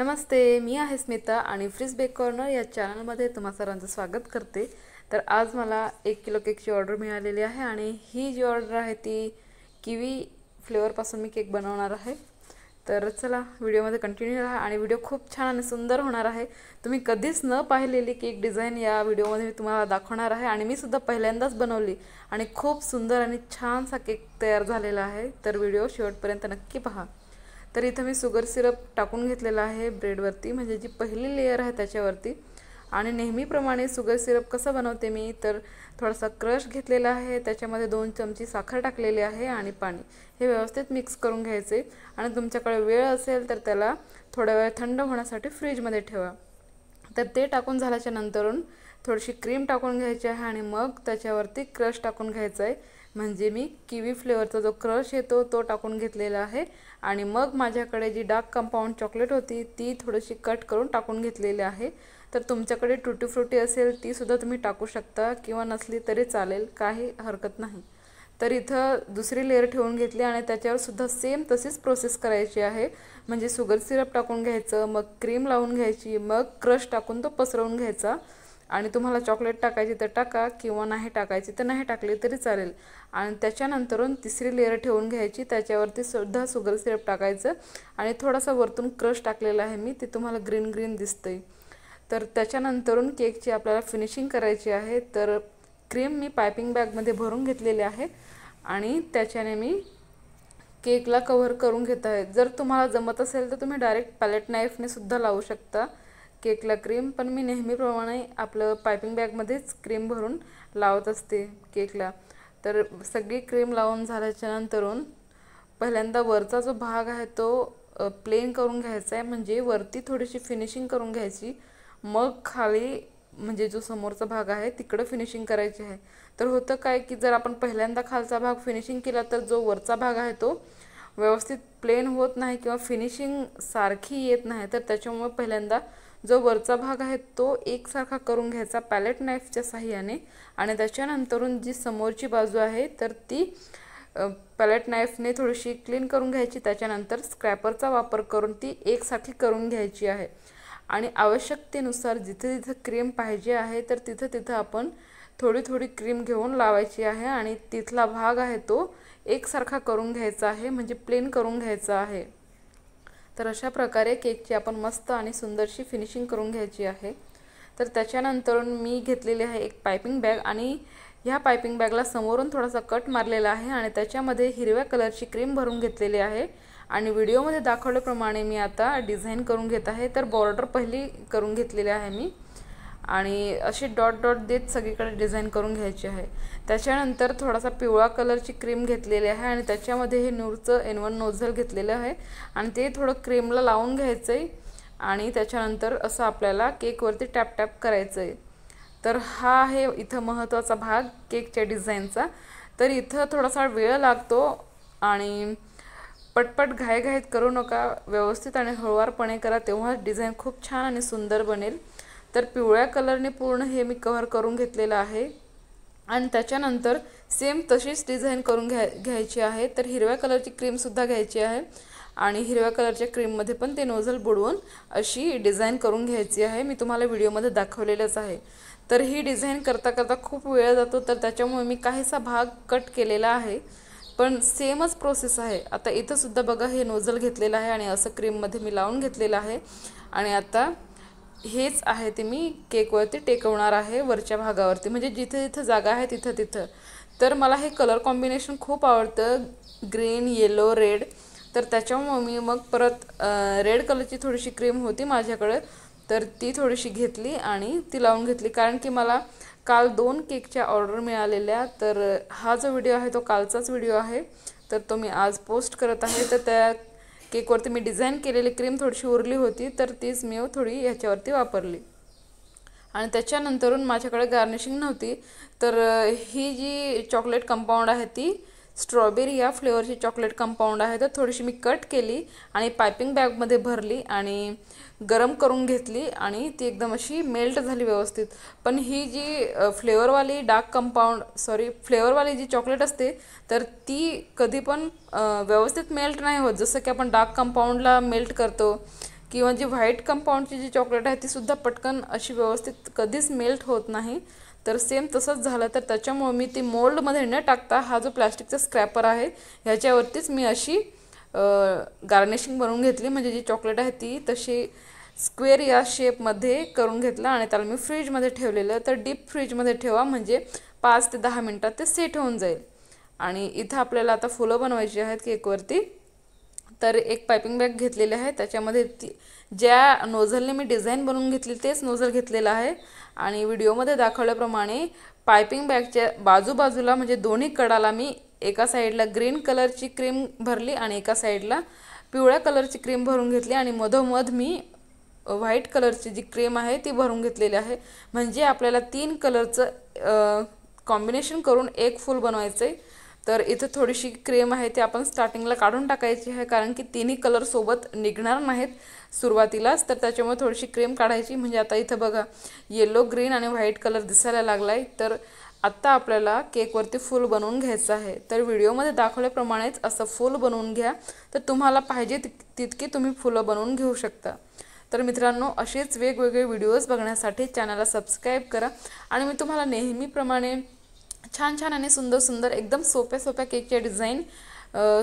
नमस्ते मी आहे स्मिता आणि fridge bake corner या चॅनलमध्ये तुम्हा सर्वांचं स्वागत करते तर आज मला एक किलो केकची ऑर्डर मिळालेली आहे आणि ही जी ऑर्डर आहे ती किवी फ्लेवरपासून मी केक बनवणार आहे तर चला व्हिडिओमध्ये कंटिन्यू राहा आणि व्हिडिओ खूप छान आणि सुंदर होणार आहे तुम्ही कधीच न पाहिलेली केक डिझाईन या व्हिडिओमध्ये मी तुम्हाला दाखवणार आहे आणि मी सुद्धा पहिल्यांदाच बनवली आणि खूप सुंदर आणि छानसा केक तयार झालेला आहे तर व्हिडिओ शेवटपर्यंत नक्की पहा तर इथं मी सुगर सिरप टाकून घेतलेला आहे ब्रेडवरती म्हणजे जी पहिली लेयर आहे त्याच्यावरती आणि नेहमीप्रमाणे सुगर सिरप कसं बनवते मी तर थोडासा क्रश घेतलेला आहे त्याच्यामध्ये दोन चमची साखर टाकलेली आहे आणि पाणी हे व्यवस्थित मिक्स करून घ्यायचे आणि तुमच्याकडे वेळ असेल तर त्याला थोडा वेळ थंड होण्यासाठी फ्रीजमध्ये ठेवा तर ते टाकून झाल्याच्या नंतरून थोडीशी क्रीम टाकून घ्यायची आहे आणि मग त्याच्यावरती क्रश टाकून घ्यायचा आहे म्हणजे मी किवी फ्लेवरचा जो क्रश येतो तो टाकून घेतलेला आहे आणि मग माझ्याकडे जी डार्क कंपाऊंड चॉकलेट होती ती थोडीशी कट करून टाकून घेतलेली आहे तर तुमच्याकडे टुटी फ्रुटी असेल तीसुद्धा तुम्ही टाकू शकता किंवा नसली तरी चालेल काही हरकत नाही तर इथं दुसरी लेअर ठेवून घेतली आणि त्याच्यावर सुद्धा सेम तशीच प्रोसेस करायची आहे म्हणजे शुगर सिरप टाकून घ्यायचं मग क्रीम लावून घ्यायची मग क्रश टाकून तो पसरवून घ्यायचा आणि तुम्हाला चॉकलेट टाकायची तर टाका किंवा नाही टाकायची तर नाही टाकली तरी चालेल आणि त्याच्यानंतरून तिसरी लेअर ठेवून घ्यायची त्याच्यावरती सुद्धा शुगर सिरप टाकायचं आणि थोडासा वरतून क्रश टाकलेला आहे मी ते तुम्हाला ग्रीन ग्रीन दिसतंय तर त्याच्यानंतरून केकची आपल्याला फिनिशिंग करायची आहे तर क्रीम मी पायपिंग बॅगमध्ये भरून घेतलेली आहे आणि त्याच्याने मी केकला कव्हर करून घेत आहे जर तुम्हाला जमत असेल तर तुम्ही डायरेक्ट पॅलेट नाईफने सुद्धा लावू शकता केकला क्रीम पण मी नेहमीप्रमाणे आपलं पायपिंग बॅगमध्येच क्रीम भरून लावत असते केकला तर सगळी क्रीम लावून नंतरून पहिल्यांदा वरचा जो भाग आहे तो प्लेन करून घ्यायचा आहे म्हणजे वरती थोडीशी फिनिशिंग करून घ्यायची मग खाली म्हणजे जो समोरचा भाग आहे तिकडं फिनिशिंग करायची आहे तर होतं काय की जर आपण पहिल्यांदा खालचा भाग फिनिशिंग केला तर जो वरचा भाग आहे तो व्यवस्थित प्लेन होत नाही किंवा फिनिशिंग सारखी येत नाही तर त्याच्यामुळे पहिल्यांदा जो वरचा भाग आहे तो एकसारखा करून घ्यायचा पॅलेट नाईफच्या सहाय्याने आणि त्याच्यानंतरून जी समोरची बाजू आहे तर ती पॅलेट नाईफने थोडीशी क्लीन करून घ्यायची त्याच्यानंतर स्क्रॅपरचा वापर करून ती एकसारखी करून घ्यायची आहे आणि आवश्यकतेनुसार जिथे जिथे क्रीम पाहिजे आहे तर तिथं तिथं आपण थोडी थोडी क्रीम घेऊन लावायची आहे आणि तिथला भाग आहे तो एकसारखा करून घ्यायचा आहे म्हणजे प्लेन करून घ्यायचा आहे तर अशा प्रकारे केकची आपण मस्त आणि सुंदरशी फिनिशिंग करून घ्यायची आहे तर त्याच्यानंतर मी घेतलेली आहे एक पायपिंग बॅग आणि ह्या पायपिंग बॅगला समोरून थोडासा कट मारलेला आहे आणि त्याच्यामध्ये हिरव्या कलरची क्रीम भरून घेतलेली आहे आणि व्हिडिओमध्ये दाखवल्याप्रमाणे मी आता डिझाईन करून घेत आहे तर बॉर्डर पहिली करून घेतलेली आहे मी आणि असे डॉट डॉट देत सगळीकडे डिझाईन करून घ्यायची आहे त्याच्यानंतर थोडासा पिवळा कलरची क्रीम घेतलेली आहे आणि त्याच्यामध्ये हे नूरचं एनवन नोझल घेतलेलं आहे आणि ते थोडं क्रीमला लावून घ्यायचं आहे आणि त्याच्यानंतर असं आपल्याला केकवरती टॅप टॅप करायचं आहे तर हा आहे इथं महत्त्वाचा भाग केकच्या डिझाईनचा तर इथं थोडासा वेळ लागतो आणि पटपट घाईघाईत करू नका व्यवस्थित आणि हळुवारपणे करा तेव्हा डिझाईन खूप छान आणि सुंदर बनेल तर पिवळ्या कलरने पूर्ण हे मी कव्हर करून घेतलेलं आहे आणि त्याच्यानंतर सेम तशीच डिझाईन करून घ्या घ्यायची आहे तर हिरव्या कलरची क्रीमसुद्धा घ्यायची आहे आणि हिरव्या कलरच्या क्रीममध्ये पण ते नोझल बुडवून अशी डिझाईन करून घ्यायची आहे मी तुम्हाला व्हिडिओमध्ये दाखवलेलंच आहे तर ही डिझाईन करता करता खूप वेळ जातो तर त्याच्यामुळे मी काहीसा भाग कट केलेला आहे पण सेमच प्रोसेस आहे आता इथंसुद्धा बघा हे नोझल घेतलेलं आहे आणि असं क्रीममध्ये मी लावून घेतलेलं आहे आणि आता हेच आहे ते मी केकवरती टेकवणार आहे वरच्या भागावरती म्हणजे जिथे जिथं जागा आहे तिथं तिथं तर मला हे कलर कॉम्बिनेशन खूप आवडतं ग्रीन येलो रेड तर त्याच्यामुळे मी मग परत रेड कलरची थोडीशी क्रीम होती माझ्याकडे तर ती थोडीशी घेतली आणि ती लावून घेतली कारण की मला काल दोन केकच्या ऑर्डर मिळालेल्या तर हा जो व्हिडिओ आहे तो कालचाच व्हिडिओ आहे तर तो मी आज पोस्ट करत आहे तर त्या केकवरती मी डिझाईन केलेली क्रीम थोडीशी उरली होती तर तीच मी थोडी ह्याच्यावरती वापरली आणि त्याच्यानंतरून माझ्याकडे गार्निशिंग नव्हती तर ही जी चॉकलेट कंपाऊंड आहे ती स्ट्रॉबेरी या फ्लेवरची चॉकलेट कंपाऊंड आहे तर थोडीशी मी कट केली आणि पायपिंग बॅगमध्ये भरली आणि गरम करून घेतली आणि ती एकदम अशी मेल्ट झाली व्यवस्थित पण ही जी फ्लेवरवाली डार्क कंपाऊंड सॉरी फ्लेवरवाली जी चॉकलेट असते तर ती कधी पण व्यवस्थित मेल्ट नाही होत जसं की आपण डार्क कंपाऊंडला मेल्ट करतो किंवा जी व्हाईट कंपाऊंडची जी चॉकलेट आहे तीसुद्धा पटकन अशी व्यवस्थित कधीच मेल्ट होत नाही तर सेम तसंच झालं तर त्याच्यामुळे मी ती मोल्डमध्ये न टाकता हा जो प्लॅस्टिकचा स्क्रॅपर आहे ह्याच्यावरतीच मी अशी गार्निशिंग बनवून घेतली म्हणजे जी चॉकलेट आहे ती तशी स्क्वेअर या शेपमध्ये करून घेतला आणि त्याला मी फ्रीजमध्ये ठेवलेलं तर डीप फ्रीजमध्ये ठेवा म्हणजे पाच ते दहा मिनटात ते सेट होऊन जाईल आणि इथं आपल्याला आता फुलं बनवायची आहेत केकवरती तर एक पायपिंग बॅग घेतलेली आहे त्याच्यामध्ये ती ज्या नोझलने मी डिझाईन बनवून घेतली तेच नोझल घेतलेलं आहे आणि व्हिडिओमध्ये दाखवल्याप्रमाणे पायपिंग बॅगच्या बाजूबाजूला म्हणजे दोन्ही कडाला मी एका साईडला ग्रीन कलरची क्रीम भरली आणि एका साईडला पिवळ्या कलरची क्रीम भरून घेतली आणि मधोमध मी व्हाईट कलरची जी क्रीम आहे ती भरून घेतलेली आहे म्हणजे आपल्याला तीन कलरचं कॉम्बिनेशन करून एक फूल बनवायचं आहे तर इथे थोडीशी क्रीम आहे ती आपण स्टार्टिंगला काढून टाकायची आहे कारण की तिन्ही कलरसोबत निघणार नाहीत सुरुवातीलाच तर त्याच्यामुळे थोडीशी क्रीम काढायची म्हणजे आता इथं बघा येलो ग्रीन आणि व्हाईट कलर दिसायला लागला आहे तर आत्ता आपल्याला केकवरती फूल बनवून घ्यायचं आहे तर व्हिडिओमध्ये दाखवल्याप्रमाणेच असं फूल बनवून घ्या तर तुम्हाला पाहिजे तितकी तुम्ही फुलं बनवून घेऊ शकता तर मित्रांनो असेच वेगवेगळे व्हिडिओज बघण्यासाठी चॅनलला सबस्क्राईब करा आणि मी तुम्हाला नेहमीप्रमाणे छान छान आणि सुंदर सुंदर एकदम सोप्या सोप्या केकच्या डिझाईन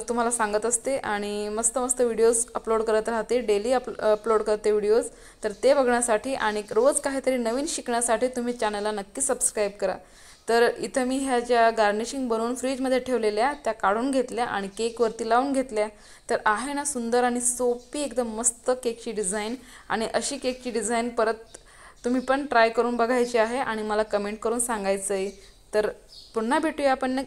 तुम्हाला सांगत असते आणि मस्त मस्त व्हिडिओज अपलोड करत राहते डेली अप अपलोड करते व्हिडिओज तर ते बघण्यासाठी आणि रोज काहीतरी नवीन शिकण्यासाठी तुम्ही चॅनलला नक्की सबस्क्राईब करा तर इथं मी ह्या ज्या गार्निशिंग बनवून फ्रीजमध्ये ठेवलेल्या त्या काढून घेतल्या आणि केकवरती लावून घेतल्या तर आहे ना सुंदर आणि सोपी एकदम मस्त केकची डिझाईन आणि अशी केकची डिझाईन परत तुम्ही पण ट्राय करून बघायची आहे आणि मला कमेंट करून सांगायचं आहे तर पुन्हा भेटूया आपण